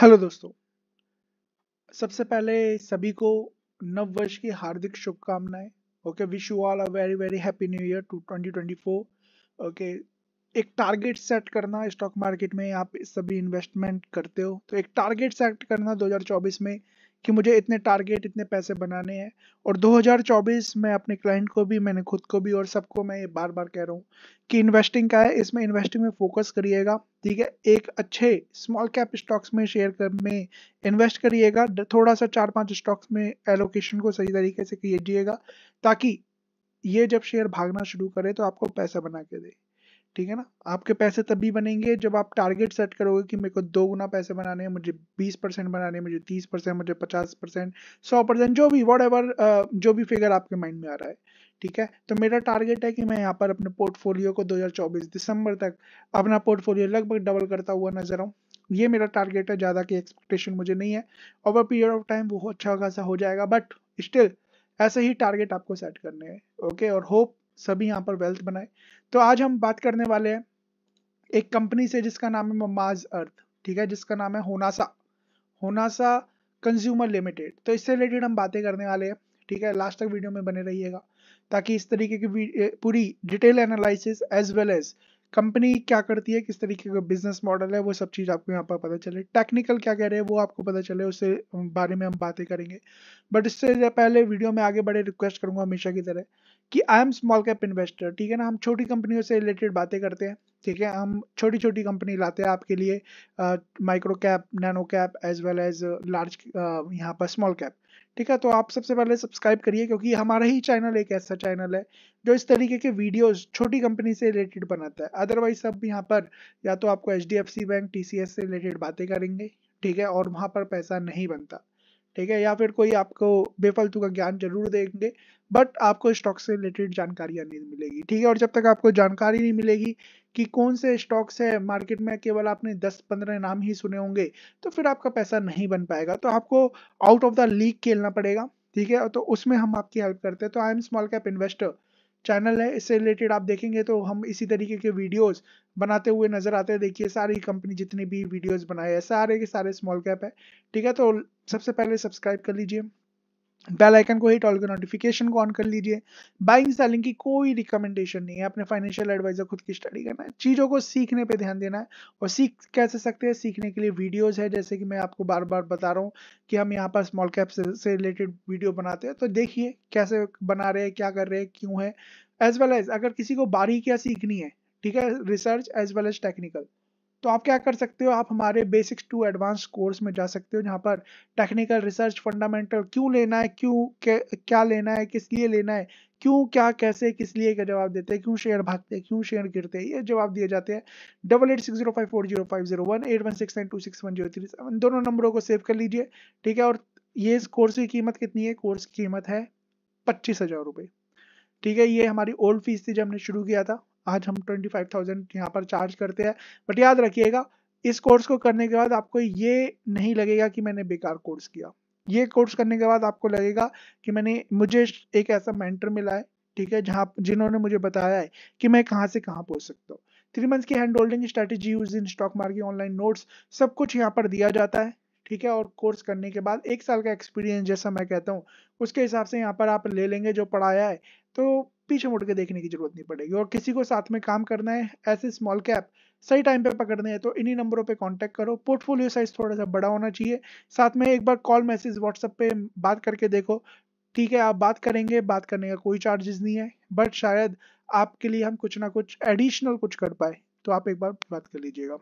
hello दोस्तों सबसे पहले सभी को नव वर्ष की हार्दिक शुभकामनाएं okay wish you all a very very happy new year to 2024 okay एक टारगेट सेट करना स्टॉक मार्केट में आप सभी इन्वेस्टमेंट करते हो तो एक टारगेट सेट करना 2024 में कि मुझे इतने टारगेट इतने पैसे बनाने हैं और 2024 में अपने क्लाइंट को भी मैंने खुद को भी और सबको मैं ये बार बार कह रहा हूँ कि इन्वेस्टिंग का है इसमें इन्वेस्टिंग में फोकस करिएगा ठीक है एक अच्छे स्मॉल कैप स्टॉक्स में शेयर कर में इन्वेस्ट करिएगा थोड़ा सा चार पांच स्टॉक्स में एलोकेशन को सही तरीके से कीजिएगा ताकि ये जब शेयर भागना शुरू करे तो आपको पैसा बना के दे ठीक है ना आपके पैसे तभी बनेंगे जब आप टारगेट सेट करोगे कि मेरे को दो गुना पैसे बनाने हैं मुझे बीस परसेंट बनाने हैं मुझे तीस परसेंट मुझे पचास परसेंट सौ परसेंट जो भी वॉट एवर जो भी फिगर आपके माइंड में आ रहा है ठीक है तो मेरा टारगेट है कि मैं यहाँ पर अपने पोर्टफोलियो को 2024 दिसंबर तक अपना पोर्टफोलियो लगभग डबल करता हुआ नजर आऊँ ये मेरा टारगेट है ज़्यादा की एक्सपेक्टेशन मुझे नहीं है ओवर पीरियड ऑफ टाइम वो अच्छा खासा हो जाएगा बट स्टिल ऐसे ही टारगेट आपको सेट करने हैं ओके और होप सभी यहाँ पर वेल्थ बनाए तो आज हम बात करने वाले हैं एक कंपनी से जिसका नाम है ममाज अर्थ ठीक है जिसका नाम है होनासा होनासा कंज्यूमर लिमिटेड तो इससे रिलेटेड हम बातें करने वाले हैं ठीक है लास्ट तक वीडियो में बने रहिएगा ताकि इस तरीके की पूरी detail analysis as well as company क्या करती है किस तरीके का बिजनेस मॉडल है वो सब चीज़ आपको यहाँ पर पता चले टेक्निकल क्या कह रहे हैं वो आपको पता चले उससे बारे में हम बातें करेंगे बट इससे पहले वीडियो में आगे बढ़े रिक्वेस्ट करूँगा हमेशा की तरह कि I am small cap investor ठीक है ना हम छोटी कंपनियों से रिलेटेड बातें करते हैं ठीक है हम छोटी छोटी कंपनी लाते हैं आपके लिए micro cap nano cap as well as large यहाँ पर स्मॉल कैप ठीक है तो आप सबसे पहले सब्सक्राइब करिए क्योंकि हमारा ही चैनल एक ऐसा चैनल है जो इस तरीके के वीडियोस छोटी कंपनी से रिलेटेड बनाता है अदरवाइज सब यहाँ पर या तो आपको एच बैंक टी से रिलेटेड बातें करेंगे ठीक है और वहाँ पर पैसा नहीं बनता ठीक है या फिर कोई आपको बेफालतू का ज्ञान जरूर देंगे बट आपको स्टॉक से रिलेटेड जानकारियाँ नहीं मिलेगी ठीक है और जब तक आपको जानकारी नहीं मिलेगी कि कौन से स्टॉक्स है मार्केट में केवल आपने 10-15 नाम ही सुने होंगे तो फिर आपका पैसा नहीं बन पाएगा तो आपको आउट ऑफ द लीग खेलना पड़ेगा ठीक है तो उसमें हम आपकी हेल्प करते हैं तो I am small cap investor channel है इससे रिलेटेड आप देखेंगे तो हम इसी तरीके के वीडियोस बनाते हुए नजर आते हैं देखिए सारी कंपनी जितनी भी वीडियोस बनाए हैं सारे के सारे स्मॉल कैप है ठीक है तो सबसे पहले सब्सक्राइब कर लीजिए बेल आइकन को हिट ऑल के नोटिफिकेशन को ऑन कर लीजिए बाइंग सेलिंग की कोई रिकमेंडेशन नहीं है अपने फाइनेंशियल एडवाइजर खुद की स्टडी करना है चीज़ों को सीखने पे ध्यान देना है और सीख कैसे सकते हैं सीखने के लिए वीडियोस है जैसे कि मैं आपको बार बार बता रहा हूँ कि हम यहाँ पर स्मॉल कैप से, से रिलेटेड वीडियो बनाते हैं तो देखिए कैसे बना रहे हैं क्या कर रहे हैं क्यों है एज वेल एज अगर किसी को बारीकियाँ सीखनी है ठीक है research as well as technical तो आप क्या कर सकते हो आप हमारे बेसिक्स टू एडवांस कोर्स में जा सकते हो जहाँ पर टेक्निकल रिसर्च फंडामेंटल क्यों लेना है क्यों क्या लेना है किस लिए लेना है क्यों क्या कैसे किस लिए का जवाब देते हैं क्यों शेयर भागते हैं क्यों शेयर गिरते हैं ये जवाब दिए जाते हैं double eight six zero five four zero five zero one eight one six nine two six one zero three seven दोनों नंबरों को सेव कर लीजिए ठीक है और ये इस कोर्स की कीमत कितनी है कोर्स की कीमत है पच्चीस हजार रुपये ठीक है ये हमारी ओल्ड फीस थी जब हमने शुरू किया था आज हम ट्वेंटी फाइव थाउजेंड यहाँ पर चार्ज करते हैं बट याद रखिएगा इस कोर्स को करने के बाद आपको ये नहीं लगेगा कि मैंने बेकार कोर्स किया ये कोर्स करने के बाद आपको लगेगा कि मैंने मुझे एक ऐसा मेंटर मिला है ठीक है जहाँ जिन्होंने मुझे बताया है कि मैं कहाँ से कहाँ पहुँच सकता हूँ थ्री मंथ्स की hand holding strategy use in stock market online notes सब कुछ यहाँ पर दिया जाता है ठीक है और कोर्स करने के बाद एक साल का एक्सपीरियंस जैसा मैं कहता हूँ उसके हिसाब से यहाँ पर आप ले लेंगे जो पढ़ाया है तो पीछे मुड़ के देखने की जरूरत नहीं पड़ेगी और किसी को साथ में काम करना है ऐसे स्मॉल कैप सही टाइम पे पकड़ने हैं तो इन्हीं नंबरों पे कांटेक्ट करो पोर्टफोलियो साइज थोड़ा सा बड़ा होना चाहिए साथ में एक बार कॉल मैसेज व्हाट्सएप पे बात करके देखो ठीक है आप बात करेंगे बात करने का कोई चार्जेस नहीं है बट शायद आपके लिए हम कुछ ना कुछ एडिशनल कुछ कर पाए तो आप एक बार बात कर लीजिएगा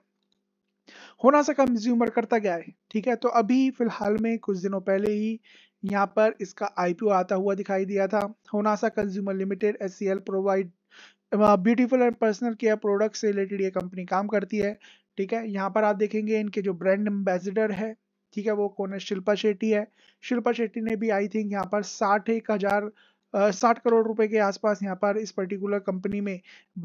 होना सा कंज्यूमर करता गया है ठीक है तो अभी फिलहाल में कुछ दिनों पहले ही यहाँ पर इसका आईपीओ आता हुआ दिखाई दिया था Honasa consumer limited as provide beautiful and personal care product से रिलेटेड ये कंपनी काम करती है ठीक है यहाँ पर आप देखेंगे इनके जो ब्रांड एम्बेसडर है ठीक है वो कौन है शिल्पा शेट्टी है शिल्पा शेट्टी ने भी आई थिंक यहाँ पर साठ एक हजार साठ करोड़ रुपए के आसपास यहाँ पर इस पर्टिकुलर कंपनी में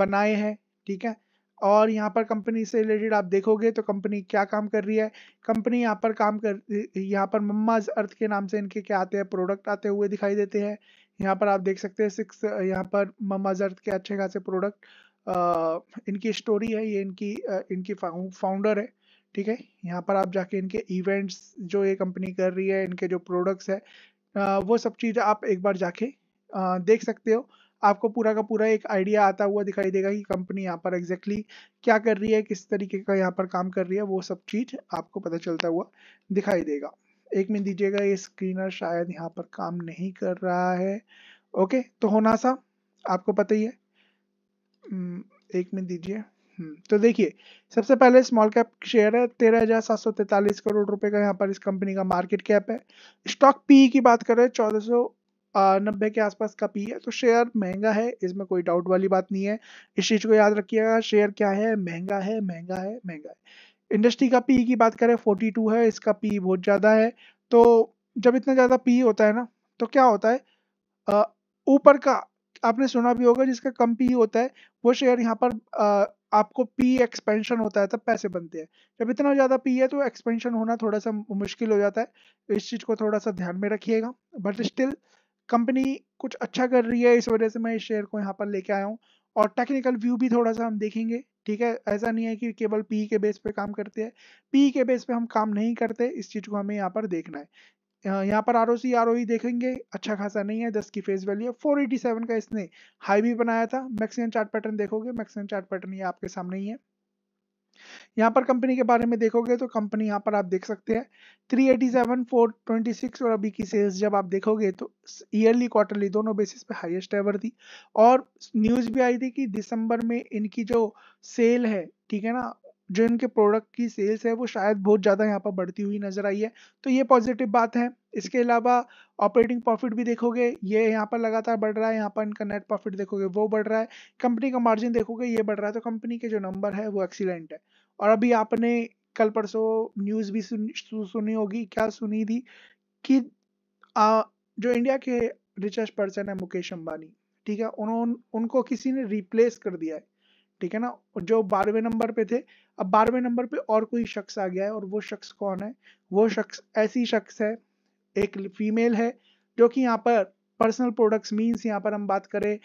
बनाए हैं ठीक है और यहाँ पर कंपनी से रिलेटेड आप देखोगे तो कंपनी क्या काम कर रही है कंपनी यहाँ पर काम कर यहाँ पर मम्माज अर्थ के नाम से इनके क्या आते हैं प्रोडक्ट आते हुए दिखाई देते हैं यहाँ पर आप देख सकते हैं सिक्स यहाँ पर मम्माज अर्थ के अच्छे खासे प्रोडक्ट इनकी स्टोरी है ये इनकी इनकी फाउंडर है ठीक है यहाँ पर आप जाके इनके इवेंट्स जो ये कंपनी कर रही है इनके जो प्रोडक्ट्स है आ, वो सब चीज़ आप एक बार जाके आ, देख सकते हो आपको पूरा का पूरा एक आइडिया आता हुआ दिखाई देगा कि कंपनी यहाँ पर एग्जैक्टली exactly क्या कर रही है किस तरीके का यहाँ पर काम कर रही है वो सब चीज़ आपको पता चलता हुआ दिखाई देगा एक मिनट दीजिएगा ये स्क्रीनर शायद यहाँ पर काम नहीं कर रहा है ओके तो होना सा आपको पता ही है हम्म, एक मिनट दीजिए हम्म, तो देखिए सबसे पहले स्मॉल कैप शेयर है तेरह हजार सात सौ तैतालीस करोड़ रुपए का यहाँ पर इस कंपनी का मार्केट कैप है स्टॉक पी e की बात करें चौदह सौ नब्बे के आसपास का पी है तो शेयर महंगा है इसमें कोई डाउट वाली बात नहीं है इस चीज़ को याद रखिएगा शेयर क्या है महंगा है महंगा है महंगा है इंडस्ट्री का पी की बात करें फोर्टी टू है इसका पी बहुत ज़्यादा है तो जब इतना ज़्यादा पी होता है ना तो क्या होता है ऊपर का आपने सुना भी होगा जिसका कम पी होता है वो शेयर यहाँ पर आ, आपको पी एक्सपेंशन होता है तब पैसे बनते हैं जब इतना ज़्यादा पी है तो एक्सपेंशन होना थोड़ा सा मुश्किल हो जाता है इस चीज़ को थोड़ा सा ध्यान में रखिएगा बट स्टिल कंपनी कुछ अच्छा कर रही है इस वजह से मैं इस शेयर को यहाँ पर लेके आया हूँ और टेक्निकल व्यू भी थोड़ा सा हम देखेंगे ठीक है ऐसा नहीं है कि केवल पी के बेस पे काम करते हैं पी के बेस पे हम काम नहीं करते इस चीज़ को हमें यहाँ पर देखना है यहाँ पर R O C R O देखेंगे अच्छा खासा नहीं है दस की फेस वैल्यू है फोर एटी सेवन का इसने हाई भी बनाया था मैक्सिमम चार्ट पैटर्न देखोगे मैक्सिमम चार्ट पैटर्न ये आपके सामने ही है यहाँ पर कंपनी के बारे में देखोगे तो कंपनी यहाँ पर आप देख सकते हैं 387, 426 और अभी की सेल्स जब आप देखोगे तो ईयरली क्वार्टरली दोनों बेसिस पे हाईएस्ट एवर थी और न्यूज़ भी आई थी कि दिसंबर में इनकी जो सेल है ठीक है ना जो इनके प्रोडक्ट की सेल्स है वो शायद बहुत ज़्यादा यहाँ पर बढ़ती हुई नज़र आई है तो ये पॉजिटिव बात है इसके अलावा ऑपरेटिंग प्रॉफिट भी देखोगे ये यहाँ पर लगातार बढ़ रहा है यहाँ पर इनका नेट प्रॉफिट देखोगे वो बढ़ रहा है कंपनी का मार्जिन देखोगे ये बढ़ रहा है तो कंपनी के जो नंबर है वो एक्सीलेंट है और अभी आपने कल परसों न्यूज़ भी सुन, सुनी होगी क्या सुनी थी कि आ, जो इंडिया के रिचेस्ट पर्सन है मुकेश अंबानी ठीक है उन्होंने उनको किसी ने रिप्लेस कर दिया है ठीक है ना जो बारहवें नंबर पे थे अब बारहवें नंबर पे और कोई शख्स आ गया है और वो शख्स कौन है वो शख्स ऐसी शख्स है एक फीमेल है जो कि यहाँ पर पर्सनल प्रोडक्ट्स मीन्स यहाँ पर हम बात करें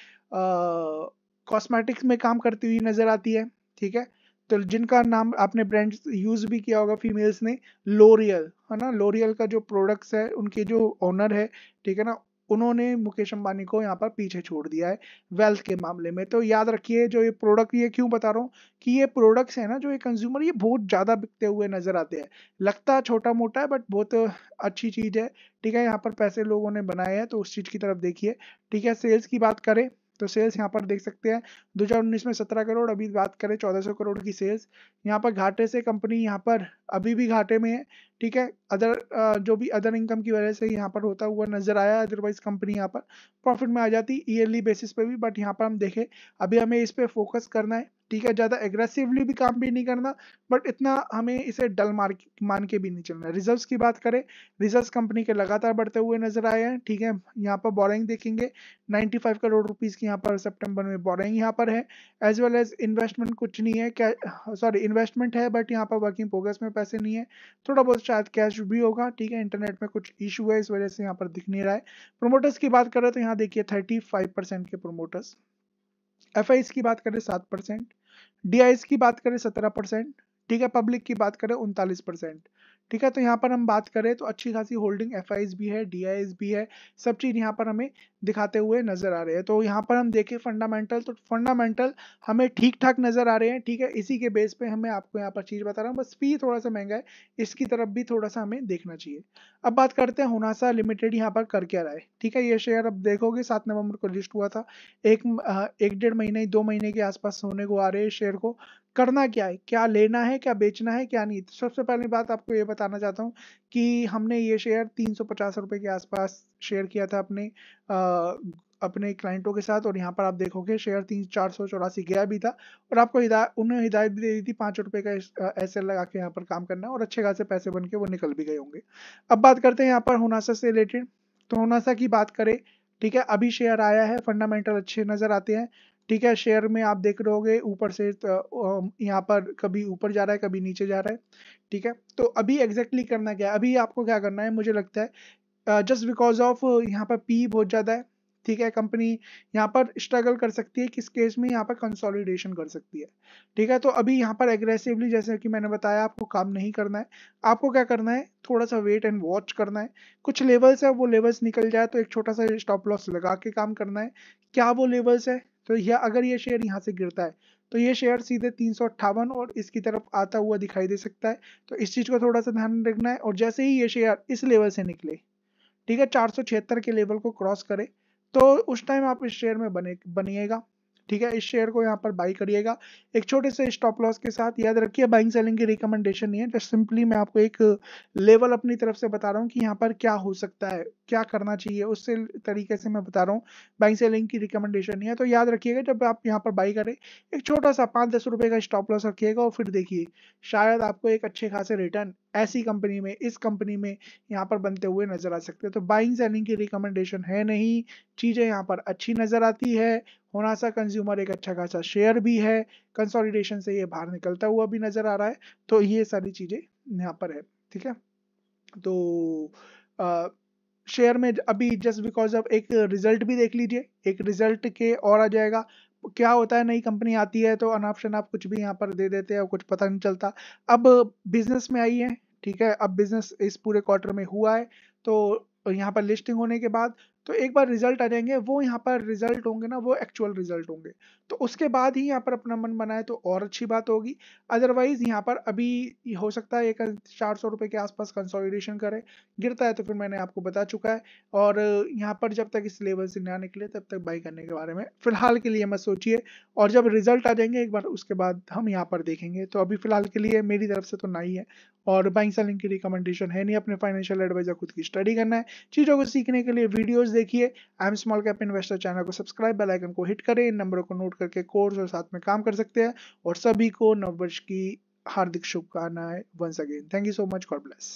कॉस्मेटिक्स में काम करती हुई नजर आती है ठीक है तो जिनका नाम आपने ब्रांड यूज भी किया होगा फीमेल्स ने लोरियल है ना लोरियल का जो प्रोडक्ट्स है उनके जो ओनर है ठीक है ना उन्होंने मुकेश अंबानी को यहाँ पर पीछे छोड़ दिया है वेल्थ के मामले में तो याद रखिए जो ये प्रोडक्ट ये क्यों बता रहा हूँ कि ये प्रोडक्ट्स हैं ना जो ये कंज्यूमर ये बहुत ज़्यादा बिकते हुए नजर आते हैं लगता छोटा मोटा है बट बहुत अच्छी चीज़ है ठीक है यहाँ पर पैसे लोगों ने बनाए हैं तो उस चीज़ की तरफ देखिए ठीक है सेल्स की बात करें तो सेल्स यहाँ पर देख सकते हैं दो में सत्रह करोड़ अभी बात करें चौदह करोड़ की सेल्स यहाँ पर घाटे से कंपनी यहाँ पर अभी भी घाटे में है ठीक है अदर जो भी अदर इनकम की वजह से यहाँ पर होता हुआ नजर आया अदरवाइज कंपनी यहाँ पर प्रॉफिट में आ जाती ईयरली बेसिस पे भी बट यहाँ पर हम देखें अभी हमें इस पर फोकस करना है ठीक है ज़्यादा एग्रेसिवली भी काम भी नहीं करना बट इतना हमें इसे डल मार मान के भी नहीं चलना रिजर्व्स की बात करें रिजर्व्स कंपनी के लगातार बढ़ते हुए नजर आए हैं ठीक है यहाँ पर बोरिंग देखेंगे 95 करोड़ रुपीज़ की यहाँ पर सितंबर में बोरिंग यहाँ पर है एज वेल एज इन्वेस्टमेंट कुछ नहीं है क्या सॉरी इन्वेस्टमेंट है बट यहाँ पर वर्किंग प्रोग्रेस में पैसे नहीं है थोड़ा बहुत शायद कैश भी होगा ठीक है इंटरनेट में कुछ इशू है इस वजह से यहाँ पर दिख नहीं रहा है प्रोमोटर्स की बात करें तो यहाँ देखिए थर्टी फाइव परसेंट के प्रोमोटर्स एफ की बात करें सात परसेंट डी की बात करें सत्रह परसेंट ठीक है पब्लिक की बात करें उनतालीस परसेंट ठीक है तो यहाँ पर हम बात करें तो अच्छी खासी होल्डिंग एफ भी है डी भी है सब चीज़ यहाँ पर हमें दिखाते हुए नजर आ रहे हैं तो यहाँ पर हम देखें फंडामेंटल तो फंडामेंटल हमें ठीक ठाक नजर आ रहे हैं ठीक है इसी के बेस पे हमें आपको यहाँ पर चीज़ बता रहा हूँ बस फी थोड़ा सा महंगा है इसकी तरफ भी थोड़ा सा हमें देखना चाहिए अब बात करते हैं हुनासा लिमिटेड यहाँ पर कर क्या रहा है ठीक है ये शेयर अब देखोगे सात नवम्बर को लिस्ट हुआ था एक एक डेढ़ महीने दो महीने के आसपास होने को आ रहे हैं शेयर को करना क्या है क्या लेना है क्या बेचना है क्या नहीं तो सबसे पहले बात आपको ये बता बताना चाहता हूँ कि हमने ये शेयर तीन सौ पचास रुपये के आसपास शेयर किया था अपने आ, अपने क्लाइंटों के साथ और यहाँ पर आप देखोगे शेयर तीन चार सौ चौरासी गया भी था और आपको हिदायत उन्हें हिदायत भी दे दी थी पाँच रुपये का एस एल लगा के यहाँ पर काम करना और अच्छे खासे पैसे बन के वो निकल भी गए होंगे अब बात करते हैं यहाँ पर होनासा से रिलेटेड तो होनासा की बात करें ठीक है अभी शेयर आया है फंडामेंटल अच्छे नज़र आते हैं ठीक है शेयर में आप देख रहे ऊपर से यहाँ पर कभी ऊपर जा रहा है कभी नीचे जा रहा है ठीक है तो अभी एग्जैक्टली exactly करना क्या है अभी आपको क्या करना है मुझे लगता है जस्ट बिकॉज ऑफ यहाँ पर पी बहुत ज़्यादा है ठीक है कंपनी यहाँ पर स्ट्रगल कर सकती है किस केस में यहाँ पर कंसोलिडेशन कर सकती है ठीक है तो अभी यहाँ पर एग्रेसिवली जैसे कि मैंने बताया आपको काम नहीं करना है आपको क्या करना है थोड़ा सा वेट एंड वॉच करना है कुछ लेवल्स है वो लेवल्स निकल जाए तो एक छोटा सा स्टॉप लॉस लगा के काम करना है क्या वो लेवल्स है तो यह अगर ये शेयर यहाँ से गिरता है तो ये शेयर सीधे तीन और इसकी तरफ आता हुआ दिखाई दे सकता है तो इस चीज़ को थोड़ा सा ध्यान रखना है और जैसे ही ये शेयर इस लेवल से निकले ठीक है चार के लेवल को क्रॉस करे तो उस टाइम आप इस शेयर में बने बनिएगा ठीक है इस शेयर को यहाँ पर बाई करिएगा एक छोटे से स्टॉप लॉस के साथ याद रखिए बाइंग सेलिंग की रिकमेंडेशन नहीं है जस्ट सिंपली मैं आपको एक लेवल अपनी तरफ से बता रहा हूँ कि यहाँ पर क्या हो सकता है क्या करना चाहिए उससे तरीके से मैं बता रहा हूँ बाइंग सेलिंग की रिकमेंडेशन नहीं है तो याद रखिएगा जब आप यहाँ पर बाई करें एक छोटा सा पाँच दस रुपये का स्टॉप लॉस रखिएगा और फिर देखिए शायद आपको एक अच्छे खासे रिटर्न ऐसी कंपनी में इस कंपनी में यहाँ पर बनते हुए नजर आ सकते हैं तो बाइंग सेलिंग की रिकमेंडेशन है नहीं चीज़ें यहाँ पर अच्छी नजर आती है होनासा कंज्यूमर एक अच्छा खासा शेयर भी है कंसोलिडेशन से ये बाहर निकलता हुआ भी नजर आ रहा है तो ये सारी चीज़ें यहाँ पर है ठीक है तो शेयर में अभी जस्ट बिकॉज ऑफ एक रिजल्ट भी देख लीजिए एक रिजल्ट के और आ जाएगा क्या होता है नई कंपनी आती है तो अनाप शनाप कुछ भी यहाँ पर दे देते हैं कुछ पता नहीं चलता अब बिजनेस में आई है ठीक है अब बिजनेस इस पूरे क्वार्टर में हुआ है तो यहाँ पर लिस्टिंग होने के बाद तो एक बार रिजल्ट आ जाएंगे वो यहाँ पर रिजल्ट होंगे ना वो एक्चुअल रिजल्ट होंगे तो उसके बाद ही यहाँ पर अपना मन बनाए तो और अच्छी बात होगी अदरवाइज यहाँ पर अभी हो सकता है एक चार सौ रुपये के आसपास कंसोलिडेशन करे गिरता है तो फिर मैंने आपको बता चुका है और यहाँ पर जब तक इस लेवल से ना निकले तब तक बाई करने के बारे में फिलहाल के लिए मत सोचिए और जब रिजल्ट आ जाएंगे एक बार उसके बाद हम यहाँ पर देखेंगे तो अभी फिलहाल के लिए मेरी तरफ से तो ना ही है और बाइंग सेलिंग की रिकमेंडेशन है नहीं अपने फाइनेंशियल एडवाइजर खुद की स्टडी करना है चीज़ों को सीखने के लिए वीडियोज़ देखिए I am small cap investor channel को सब्सक्राइब बेल आइकन को हिट करें इन नंबरों को नोट करके कोर्स और साथ में काम कर सकते हैं और सभी को नव वर्ष की हार्दिक शुभकामनाएं once again thank you so much God bless